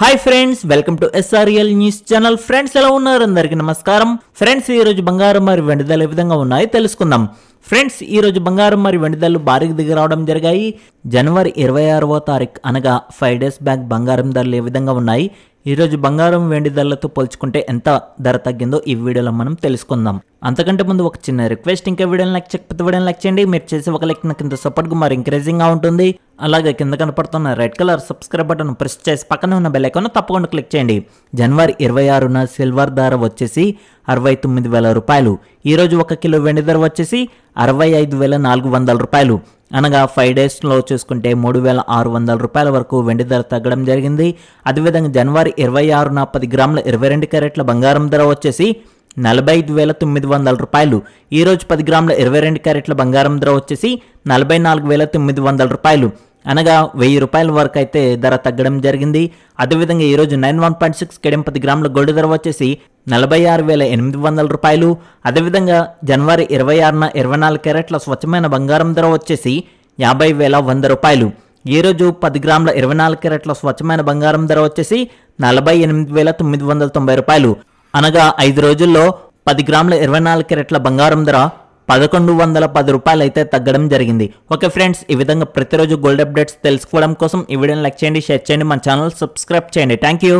hi friends welcome to SRL news channel friends ఎలా ఉన్నారు అందరికీ నమస్కారం ఫ్రెండ్స్ ఈరోజు బంగారం మరి వెండిదలు ఏ విధంగా ఉన్నాయో తెలుసుకుందాం ఫ్రెండ్స్ ఈరోజు బంగారం మరి వెండి భారీకి దిగి రావడం జరిగాయి జనవరి ఇరవై ఆరవ తారీఖు అనగా ఫైవ్ డేస్ బ్యాక్ బంగారం ధరలు ఏ విధంగా ఉన్నాయి ఈరోజు బంగారం వెండి ధరలతో పోల్చుకుంటే ఎంత ధర తగ్గిందో ఈ వీడియోలో మనం తెలుసుకుందాం అంతకంటే ముందు ఒక చిన్న రిక్వెస్ట్ ఇంకా వీడియోని లైక్ చేయకపోతే వీడియోని లైక్ చేయండి మీరు చేసే ఒక లెక్కన కింద సపోర్ట్గా మరి ఎంకరేజింగ్గా ఉంటుంది అలాగే కింద కనపడుతున్న red colour subscribe button press చేసి పక్కనే ఉన్న బెల్ ఐకాన్ తప్పకుండా క్లిక్ చేయండి జనవరి ఇరవై ఆరున సిల్వర్ ధర వచ్చేసి అరవై తొమ్మిది వేల రూపాయలు ఈరోజు ఒక కిలో వెండి ధర వచ్చేసి అరవై ఐదు వేల నాలుగు వందల రూపాయలు అనగా ఫైవ్ డేస్లో చూసుకుంటే మూడు వేల ఆరు వందల రూపాయల వరకు వెండి ధర తగ్గడం జరిగింది అదేవిధంగా జనవరి ఇరవై ఆరున పది గ్రాముల ఇరవై రెండు క్యారెట్ల బంగారం ధర వచ్చేసి నలభై ఐదు వేల తొమ్మిది వందల రూపాయలు ఈరోజు పది గ్రాముల ఇరవై రెండు క్యారెట్ల బంగారం ధర వచ్చేసి నలభై నాలుగు వేల తొమ్మిది వందల రూపాయలు అనగా వెయ్యి రూపాయల వరకు అయితే ధర తగ్గడం జరిగింది అదేవిధంగా ఈరోజు నైన్ వన్ పాయింట్ సిక్స్ పది గ్రాముల గోల్డ్ ధర వచ్చేసి నలభై ఆరు వేల ఎనిమిది వందల రూపాయలు అదేవిధంగా జనవరి ఇరవై ఆరున ఇరవై నాలుగు క్యారెట్ల స్వచ్ఛమైన బంగారం ధర వచ్చేసి యాభై వేల వంద రూపాయలు ఈరోజు పది గ్రాముల ఇరవై నాలుగు క్యారెట్ల స్వచ్ఛమైన బంగారం ధర వచ్చేసి నలభై ఎనిమిది వేల తొమ్మిది వందల తొంభై రూపాయలు అనగా ఐదు రోజుల్లో పది గ్రాముల ఇరవై నాలుగు క్యారెట్ల బంగారం ధర పదకొండు వందల పది రూపాయలు అయితే తగ్గడం జరిగింది ఓకే ఫ్రెండ్స్ ఈ విధంగా ప్రతిరోజు గోల్డ్ అప్డేట్స్ తెలుసుకోవడం కోసం ఈ వీడియోని లైక్ చేయండి షేర్ చేయండి మన ఛానల్ సబ్స్క్రైబ్ చేయండి థ్యాంక్ యూ